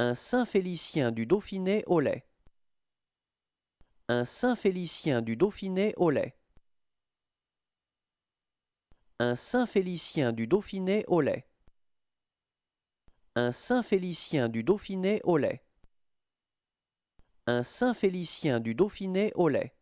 Un Saint-Félicien du Dauphiné au lait. Un Saint-Félicien du Dauphiné au lait. Un Saint-Félicien du Dauphiné au lait. Un Saint-Félicien du Dauphiné au lait. Un Saint-Félicien du Dauphiné au lait.